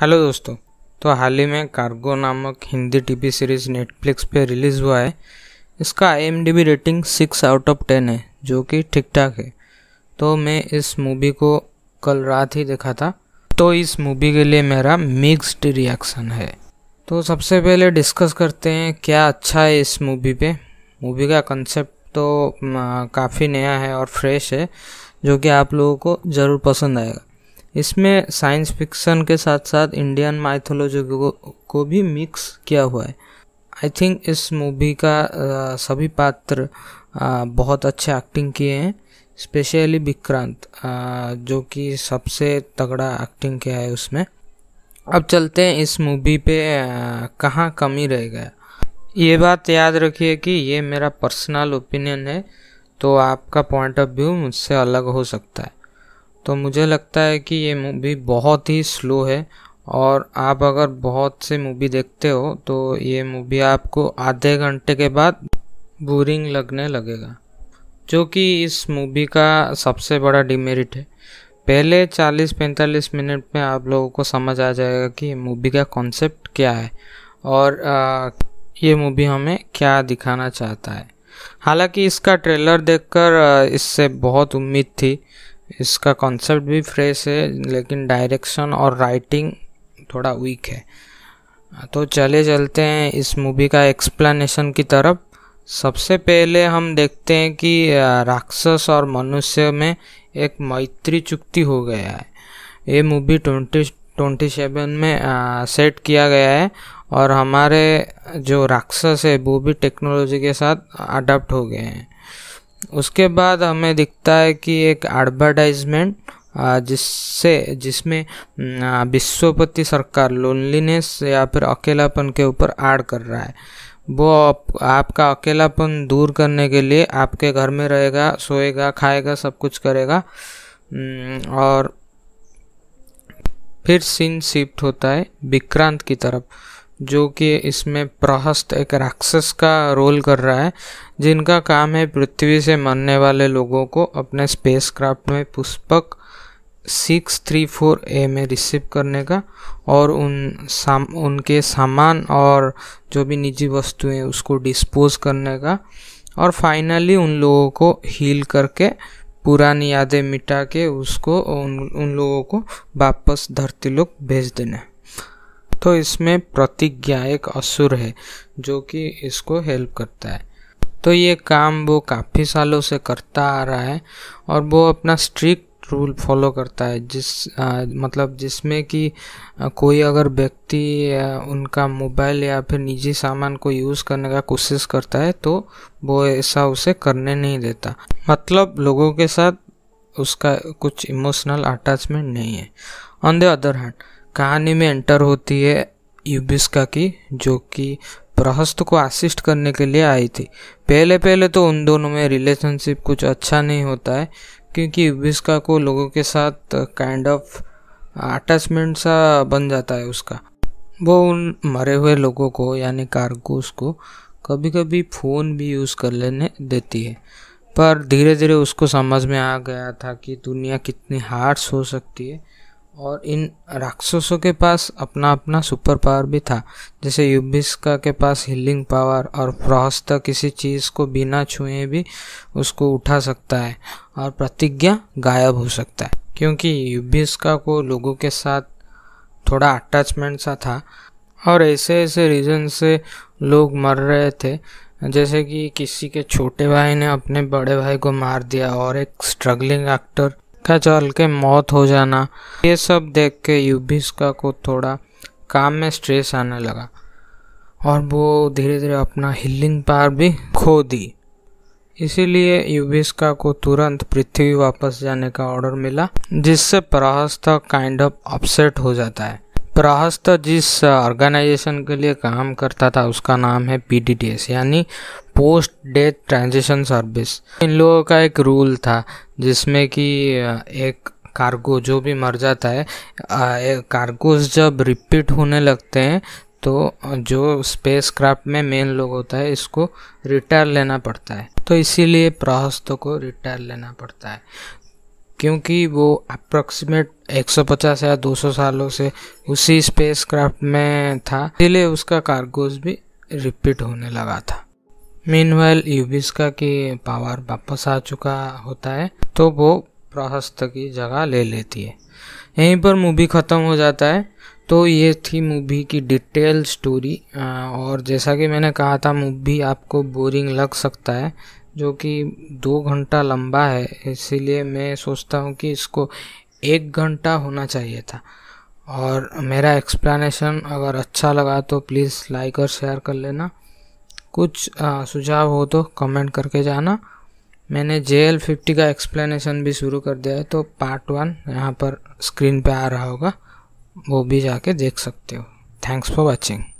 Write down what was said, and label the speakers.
Speaker 1: hello दोस्तों तो हाल ही में कार्गो नामक हिंदी टीवी सीरीज़ नेटफ्लिक्स पे रिलीज़ हुआ है इसका आई rating six out of ten है जो कि ठीक ठाक है तो मैं इस मूवी को कल रात ही देखा था तो इस मूवी के लिए मेरा मिक्स्ड रिएक्शन है तो सबसे पहले डिस्कस करते हैं क्या अच्छा है इस मूवी पे मूवी का कंसेप्ट तो काफ़ी नया है और फ्रेश है जो कि आप लोगों को ज़रूर पसंद आएगा इसमें साइंस फिक्शन के साथ साथ इंडियन माइथोलॉजी को, को भी मिक्स किया हुआ है आई थिंक इस मूवी का आ, सभी पात्र आ, बहुत अच्छे एक्टिंग किए हैं स्पेशली विक्रांत जो कि सबसे तगड़ा एक्टिंग किया है उसमें अब चलते हैं इस मूवी पे कहाँ कमी रह गया ये बात याद रखिए कि ये मेरा पर्सनल ओपिनियन है तो आपका पॉइंट ऑफ व्यू मुझसे अलग हो सकता है तो मुझे लगता है कि ये मूवी बहुत ही स्लो है और आप अगर बहुत से मूवी देखते हो तो ये मूवी आपको आधे घंटे के बाद बोरिंग लगने लगेगा जो कि इस मूवी का सबसे बड़ा डिमेरिट है पहले 40-45 मिनट में आप लोगों को समझ आ जाएगा कि मूवी का कॉन्सेप्ट क्या है और आ, ये मूवी हमें क्या दिखाना चाहता है हालांकि इसका ट्रेलर देखकर इससे बहुत उम्मीद थी इसका कॉन्सेप्ट भी फ्रेश है लेकिन डायरेक्शन और राइटिंग थोड़ा वीक है तो चले चलते हैं इस मूवी का एक्सप्लेनेशन की तरफ सबसे पहले हम देखते हैं कि राक्षस और मनुष्य में एक मैत्री चुक्ति हो गया है ये मूवी ट्वेंटी ट्वेंटी सेवन में आ, सेट किया गया है और हमारे जो राक्षस है वो भी टेक्नोलॉजी के साथ अडाप्ट हो गए हैं उसके बाद हमें दिखता है कि एक एडवर्टाइजमेंट जिससे जिसमें विश्वपति सरकार लोनलीनेस या फिर अकेलापन के ऊपर ऐड कर रहा है वो आप, आपका अकेलापन दूर करने के लिए आपके घर में रहेगा सोएगा खाएगा सब कुछ करेगा और फिर सीन शिफ्ट होता है विक्रांत की तरफ जो कि इसमें प्रहस्त एक राक्षस का रोल कर रहा है जिनका काम है पृथ्वी से मरने वाले लोगों को अपने स्पेसक्राफ्ट में Pushpak six three four A में रिसीव करने का और उन साम उनके सामान और जो भी निजी वस्तुएं उसको डिस्पोज करने का और फाइनली उन लोगों को हील करके पुरानी यादें मिटा के उसको उन उन लोगों को वापस धरती लोग भेज देना तो इसमें प्रतिज्ञा एक असुर है जो कि इसको हेल्प करता है तो ये काम वो काफ़ी सालों से करता आ रहा है और वो अपना स्ट्रिक्ट रूल फॉलो करता है जिस आ, मतलब जिसमें कि कोई अगर व्यक्ति उनका मोबाइल या फिर निजी सामान को यूज़ करने का कोशिश करता है तो वो ऐसा उसे करने नहीं देता मतलब लोगों के साथ उसका कुछ इमोशनल अटैचमेंट नहीं है ऑन द अदर हैंड कहानी में एंटर होती है युबिस्का की जो कि प्रहस्त को असिस्ट करने के लिए आई थी पहले पहले तो उन दोनों में रिलेशनशिप कुछ अच्छा नहीं होता है क्योंकि युबिस्का को लोगों के साथ काइंड ऑफ अटैचमेंट सा बन जाता है उसका वो उन मरे हुए लोगों को यानी कारगोस को कभी कभी फ़ोन भी यूज़ कर लेने देती है पर धीरे धीरे उसको समझ में आ गया था कि दुनिया कितनी हार्ड्स हो सकती है और इन राक्षसों के पास अपना अपना सुपर पावर भी था जैसे युबिस्का के पास हीलिंग पावर और प्रहस्त किसी चीज़ को बिना छुए भी उसको उठा सकता है और प्रतिज्ञा गायब हो सकता है क्योंकि युबिस्का को लोगों के साथ थोड़ा अटैचमेंट सा था और ऐसे ऐसे रीज़न से लोग मर रहे थे जैसे कि किसी के छोटे भाई ने अपने बड़े भाई को मार दिया और एक स्ट्रगलिंग एक्टर का चल के मौत हो जाना ये सब देख के युभिष्का को थोड़ा काम में स्ट्रेस आने लगा और वो धीरे धीरे अपना हिलिंग पार भी खो दी इसीलिए युभिष्का को तुरंत पृथ्वी वापस जाने का ऑर्डर मिला जिससे पराहस्त काइंड ऑफ अपसेट हो जाता है प्रहस्त जिस ऑर्गेनाइजेशन के लिए काम करता था उसका नाम है पी यानी पोस्ट डेथ ट्रांजिशन सर्विस इन लोगों का एक रूल था जिसमें कि एक कार्गो जो भी मर जाता है कार्गोज जब रिपीट होने लगते हैं तो जो स्पेसक्राफ्ट में मेन लोग होता है इसको रिटायर लेना पड़ता है तो इसीलिए प्रहस्त को रिटायर लेना पड़ता है क्योंकि वो अप्रॉक्सीमेट 150 या 200 सालों से उसी स्पेसक्राफ्ट में था इसलिए उसका कार्गोज भी रिपीट होने लगा था मीन वेल यूबिस्का की पावर वापस आ चुका होता है तो वो प्रहस्त की जगह ले लेती है यहीं पर मूवी ख़त्म हो जाता है तो ये थी मूवी की डिटेल स्टोरी और जैसा कि मैंने कहा था मूवी आपको बोरिंग लग सकता है जो कि दो घंटा लंबा है इसीलिए मैं सोचता हूँ कि इसको एक घंटा होना चाहिए था और मेरा एक्सप्लेनेशन अगर अच्छा लगा तो प्लीज़ लाइक और शेयर कर लेना कुछ सुझाव हो तो कमेंट करके जाना मैंने जे एल फिफ्टी का एक्सप्लेनेशन भी शुरू कर दिया है तो पार्ट वन यहाँ पर स्क्रीन पे आ रहा होगा वो भी जाके देख सकते हो थैंक्स फॉर वॉचिंग